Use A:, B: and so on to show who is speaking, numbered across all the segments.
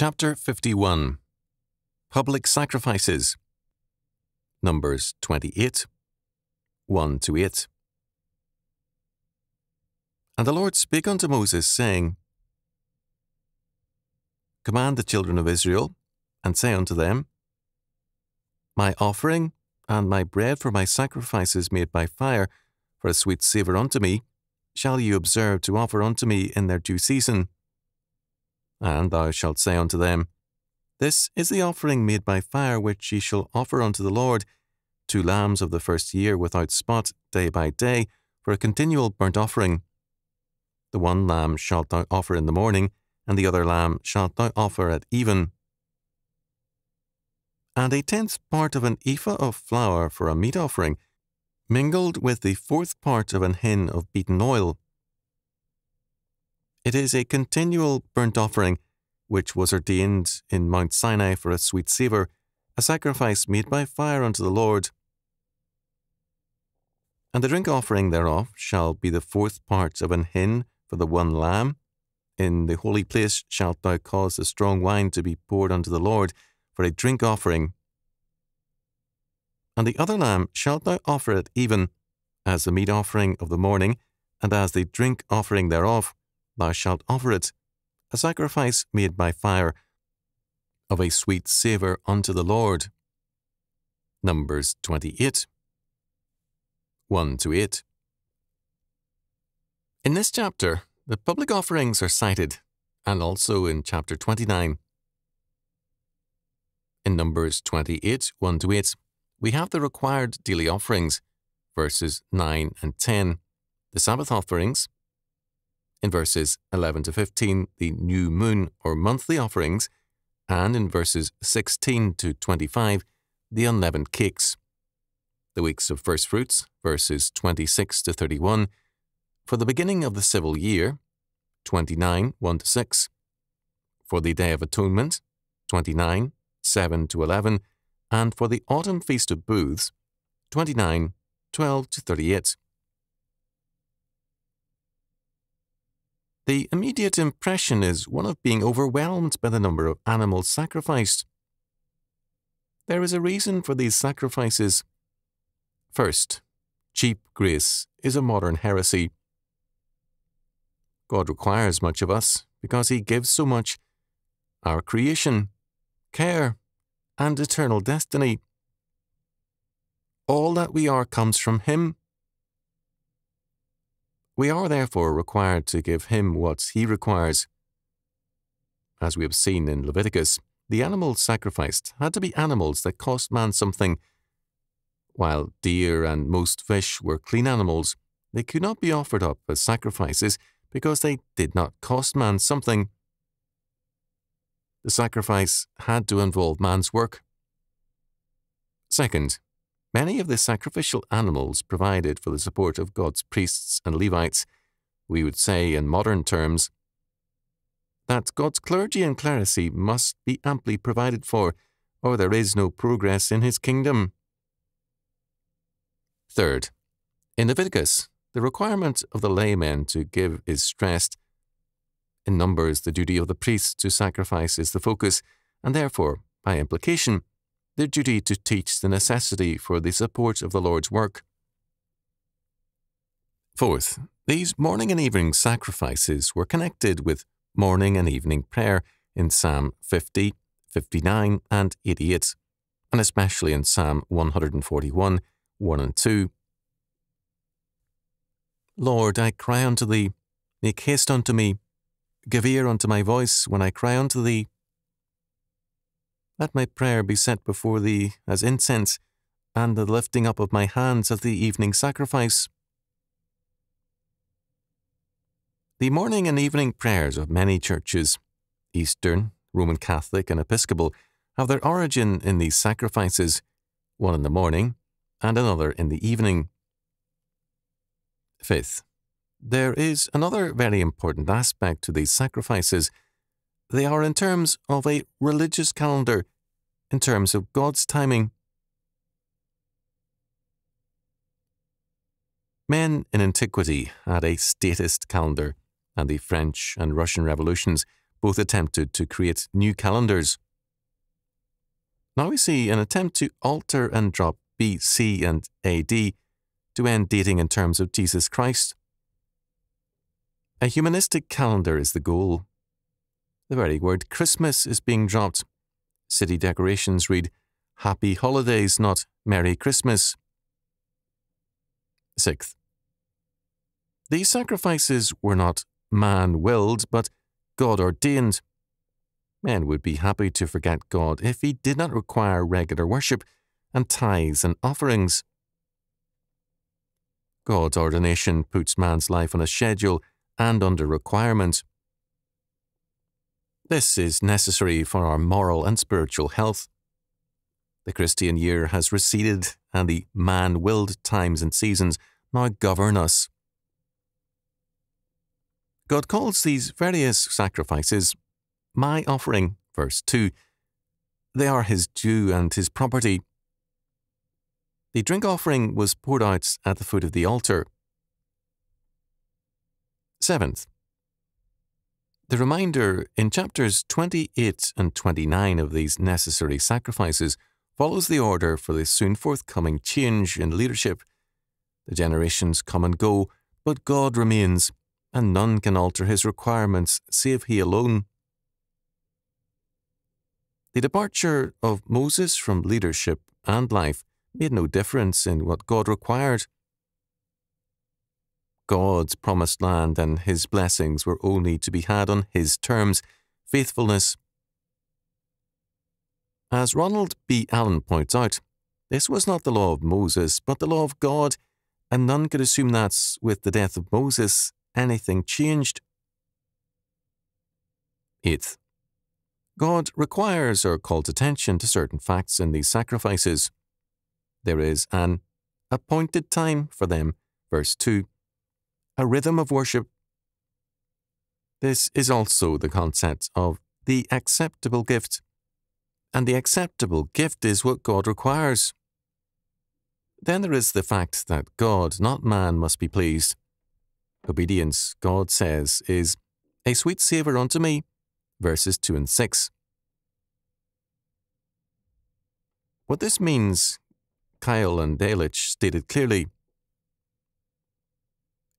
A: Chapter 51 Public Sacrifices Numbers 28 1 to 8 And the Lord spake unto Moses, saying, Command the children of Israel, and say unto them, My offering and my bread for my sacrifices made by fire, for a sweet savour unto me, shall you observe to offer unto me in their due season. And thou shalt say unto them, This is the offering made by fire which ye shall offer unto the Lord, two lambs of the first year without spot, day by day, for a continual burnt offering. The one lamb shalt thou offer in the morning, and the other lamb shalt thou offer at even. And a tenth part of an ephah of flour for a meat offering, mingled with the fourth part of an hin of beaten oil it is a continual burnt offering, which was ordained in Mount Sinai for a sweet savour, a sacrifice made by fire unto the Lord. And the drink offering thereof shall be the fourth part of an hin for the one lamb. In the holy place shalt thou cause the strong wine to be poured unto the Lord for a drink offering. And the other lamb shalt thou offer it even, as the meat offering of the morning, and as the drink offering thereof thou shalt offer it, a sacrifice made by fire, of a sweet savour unto the Lord. Numbers 28 1 to 8. In this chapter, the public offerings are cited, and also in chapter 29. In Numbers 28 1 to 8, we have the required daily offerings, verses 9 and 10, the Sabbath offerings, in verses 11 to 15, the new moon or monthly offerings, and in verses 16 to 25, the unleavened cakes. The weeks of first fruits, verses 26 to 31, for the beginning of the civil year, 29, 1 to 6, for the Day of Atonement, 29, 7 to 11, and for the Autumn Feast of Booths, 29, 12 to 38. the immediate impression is one of being overwhelmed by the number of animals sacrificed. There is a reason for these sacrifices. First, cheap grace is a modern heresy. God requires much of us because he gives so much our creation, care, and eternal destiny. All that we are comes from him we are therefore required to give him what he requires. As we have seen in Leviticus, the animals sacrificed had to be animals that cost man something. While deer and most fish were clean animals, they could not be offered up as sacrifices because they did not cost man something. The sacrifice had to involve man's work. Second, Many of the sacrificial animals provided for the support of God's priests and Levites, we would say in modern terms, that God's clergy and clerisy must be amply provided for, or there is no progress in his kingdom. Third, in Leviticus, the requirement of the laymen to give is stressed. In Numbers, the duty of the priests to sacrifice is the focus, and therefore, by implication, their duty to teach the necessity for the support of the Lord's work. Fourth, these morning and evening sacrifices were connected with morning and evening prayer in Psalm 50, 59, and 88, and especially in Psalm 141, 1 and 2. Lord, I cry unto thee, make haste unto me, give ear unto my voice when I cry unto thee let my prayer be set before thee as incense, and the lifting up of my hands as the evening sacrifice. The morning and evening prayers of many churches, Eastern, Roman Catholic, and Episcopal, have their origin in these sacrifices, one in the morning and another in the evening. Fifth, there is another very important aspect to these sacrifices they are in terms of a religious calendar, in terms of God's timing. Men in antiquity had a statist calendar, and the French and Russian revolutions both attempted to create new calendars. Now we see an attempt to alter and drop BC and AD to end dating in terms of Jesus Christ. A humanistic calendar is the goal, the very word Christmas is being dropped. City decorations read, Happy Holidays, not Merry Christmas. 6th. These sacrifices were not man willed, but God ordained. Men would be happy to forget God if he did not require regular worship and tithes and offerings. God's ordination puts man's life on a schedule and under requirement. This is necessary for our moral and spiritual health. The Christian year has receded, and the man willed times and seasons now govern us. God calls these various sacrifices my offering, verse 2. They are his due and his property. The drink offering was poured out at the foot of the altar. Seventh, the reminder in chapters 28 and 29 of these necessary sacrifices follows the order for the soon forthcoming change in leadership. The generations come and go, but God remains, and none can alter his requirements save he alone. The departure of Moses from leadership and life made no difference in what God required. God's promised land and his blessings were only to be had on his terms, faithfulness. As Ronald B. Allen points out, this was not the law of Moses, but the law of God, and none could assume that, with the death of Moses, anything changed. 8th. God requires or calls attention to certain facts in these sacrifices. There is an appointed time for them, verse 2, a rhythm of worship. This is also the concept of the acceptable gift. And the acceptable gift is what God requires. Then there is the fact that God, not man, must be pleased. Obedience, God says, is a sweet savour unto me, verses 2 and 6. What this means, Kyle and Delich stated clearly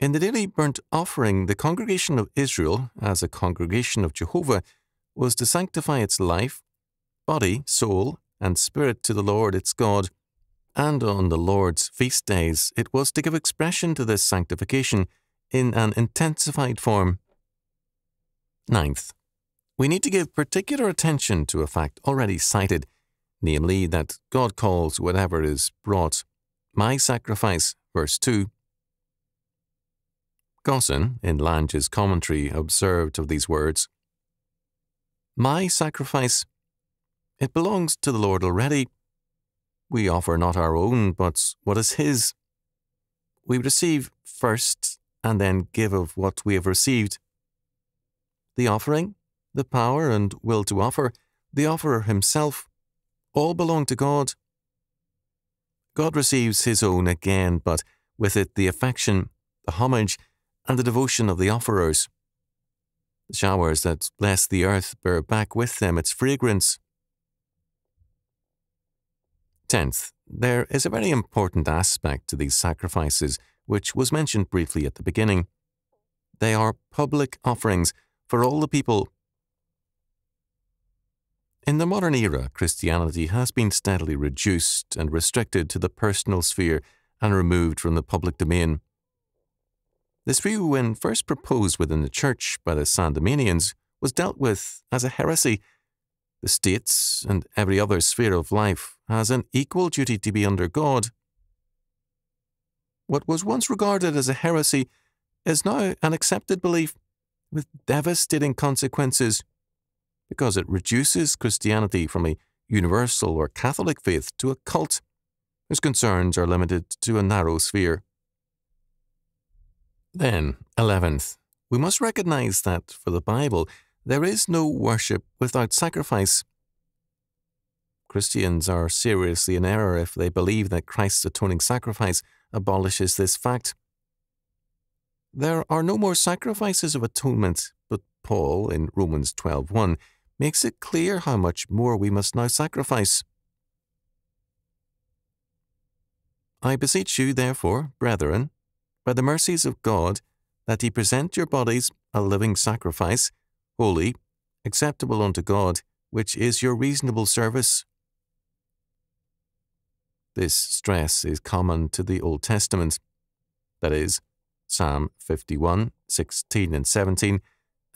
A: in the daily burnt offering, the congregation of Israel, as a congregation of Jehovah, was to sanctify its life, body, soul, and spirit to the Lord its God, and on the Lord's feast days it was to give expression to this sanctification in an intensified form. Ninth, we need to give particular attention to a fact already cited, namely that God calls whatever is brought, my sacrifice, verse 2, Gossen, in Lange's commentary, observed of these words My sacrifice, it belongs to the Lord already. We offer not our own, but what is His. We receive first, and then give of what we have received. The offering, the power and will to offer, the offerer himself, all belong to God. God receives his own again, but with it the affection, the homage, and the devotion of the offerers. The showers that bless the earth bear back with them its fragrance. Tenth, there is a very important aspect to these sacrifices which was mentioned briefly at the beginning. They are public offerings for all the people. In the modern era, Christianity has been steadily reduced and restricted to the personal sphere and removed from the public domain. This view, when first proposed within the Church by the Sandemanians, was dealt with as a heresy. The states and every other sphere of life has an equal duty to be under God. What was once regarded as a heresy is now an accepted belief with devastating consequences because it reduces Christianity from a universal or Catholic faith to a cult whose concerns are limited to a narrow sphere. Then, 11th, we must recognize that, for the Bible, there is no worship without sacrifice. Christians are seriously in error if they believe that Christ's atoning sacrifice abolishes this fact. There are no more sacrifices of atonement, but Paul, in Romans 12.1, makes it clear how much more we must now sacrifice. I beseech you, therefore, brethren, by the mercies of God, that ye present your bodies a living sacrifice, holy, acceptable unto God, which is your reasonable service. This stress is common to the Old Testament, that is, Psalm 51, 16 and 17,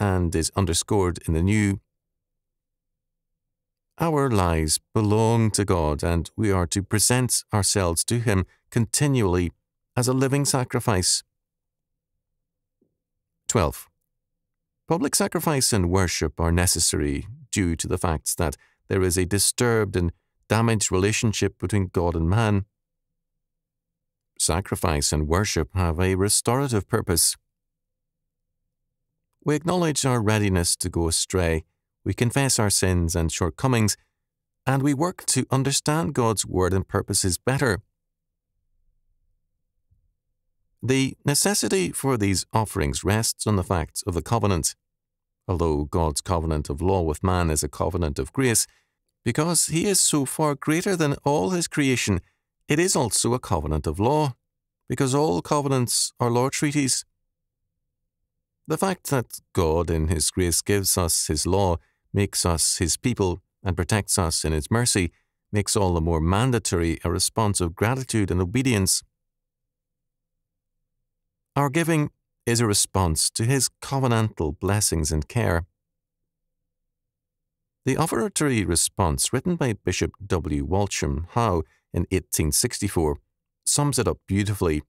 A: and is underscored in the New. Our lives belong to God, and we are to present ourselves to Him continually as a living sacrifice. 12. Public sacrifice and worship are necessary due to the facts that there is a disturbed and damaged relationship between God and man. Sacrifice and worship have a restorative purpose. We acknowledge our readiness to go astray, we confess our sins and shortcomings, and we work to understand God's word and purposes better. The necessity for these offerings rests on the facts of the covenant. Although God's covenant of law with man is a covenant of grace, because he is so far greater than all his creation, it is also a covenant of law, because all covenants are law treaties. The fact that God in his grace gives us his law, makes us his people, and protects us in his mercy makes all the more mandatory a response of gratitude and obedience our giving is a response to his covenantal blessings and care. The offertory response, written by Bishop W. Walsham Howe in 1864, sums it up beautifully.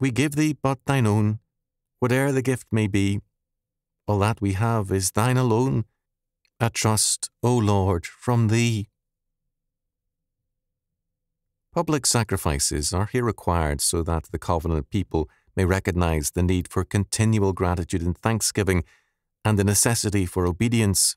A: We give thee but thine own, whate'er the gift may be. All that we have is thine alone, a trust, O Lord, from thee. Public sacrifices are here required so that the covenant people may recognize the need for continual gratitude and thanksgiving and the necessity for obedience